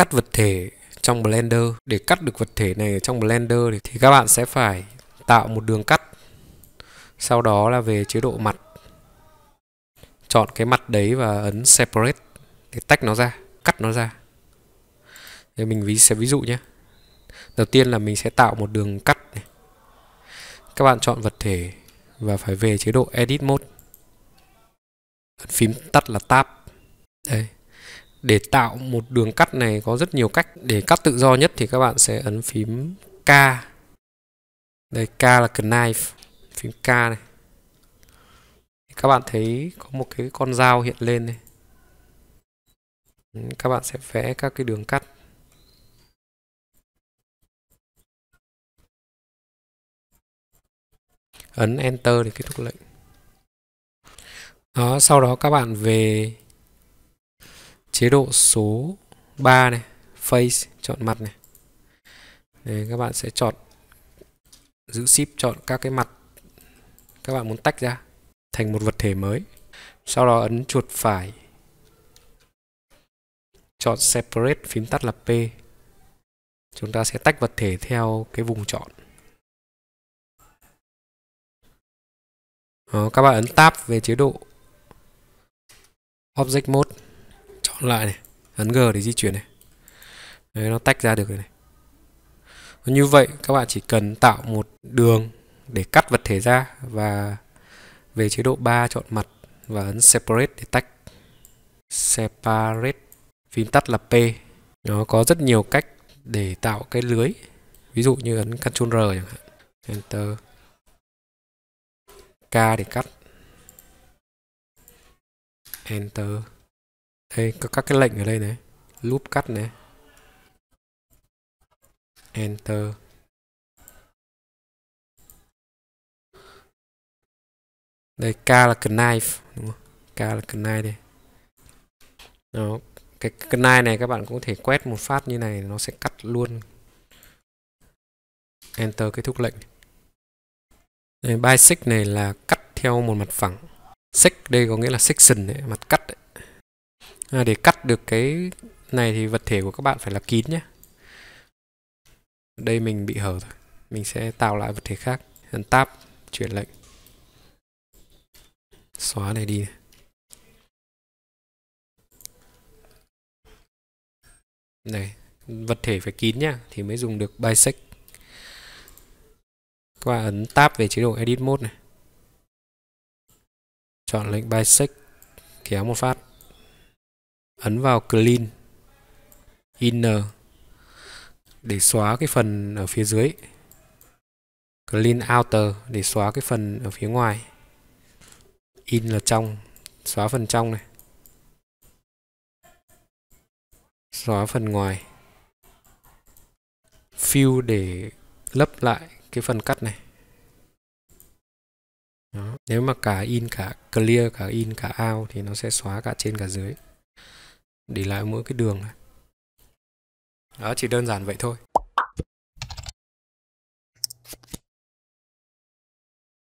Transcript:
cắt vật thể trong Blender. Để cắt được vật thể này trong Blender thì các bạn sẽ phải tạo một đường cắt. Sau đó là về chế độ mặt. Chọn cái mặt đấy và ấn Separate để tách nó ra, cắt nó ra. Thì mình ví sẽ ví dụ nhé. Đầu tiên là mình sẽ tạo một đường cắt này. Các bạn chọn vật thể và phải về chế độ Edit Mode. Ấn phím tắt là Tab. Đây, để tạo một đường cắt này có rất nhiều cách để cắt tự do nhất thì các bạn sẽ ấn phím K đây K là knife phím K này các bạn thấy có một cái con dao hiện lên này các bạn sẽ vẽ các cái đường cắt ấn enter để kết thúc lệnh đó, sau đó các bạn về chế độ số 3 này face chọn mặt này Đấy, các bạn sẽ chọn giữ ship chọn các cái mặt các bạn muốn tách ra thành một vật thể mới sau đó ấn chuột phải chọn separate phím tắt là P chúng ta sẽ tách vật thể theo cái vùng chọn đó, các bạn ấn tab về chế độ object mode lại này ấn G để di chuyển này Đấy, nó tách ra được rồi này như vậy các bạn chỉ cần tạo một đường để cắt vật thể ra và về chế độ 3 chọn mặt và ấn separate để tách separate phím tắt là P nó có rất nhiều cách để tạo cái lưới ví dụ như ấn Ctrl R chẳng hạn Enter K để cắt Enter đây có các cái lệnh ở đây này loop cắt này enter đây k là knife đúng không k là knife đây đó cái knife này các bạn cũng có thể quét một phát như này nó sẽ cắt luôn enter kết thúc lệnh đây, bisect này là cắt theo một mặt phẳng sec đây có nghĩa là section đấy, mặt cắt đấy à, để cắt được cái này thì vật thể của các bạn phải là kín nhé đây mình bị hở rồi mình sẽ tạo lại vật thể khác ấn tab chuyển lệnh xóa này đi này vật thể phải kín nhá thì mới dùng được bisect các bạn ấn tab về chế độ edit mode này chọn lệnh bisect kéo một phát ấn vào clean inner ờ, để xóa cái phần ở phía dưới clean outer để xóa cái phần ở phía ngoài in là trong xóa phần trong này xóa phần ngoài fill để lấp lại cái phần cắt này Đó. nếu mà cả in cả clear cả in cả out thì nó sẽ xóa cả trên cả dưới đi lại mỗi cái đường đó chỉ đơn giản vậy thôi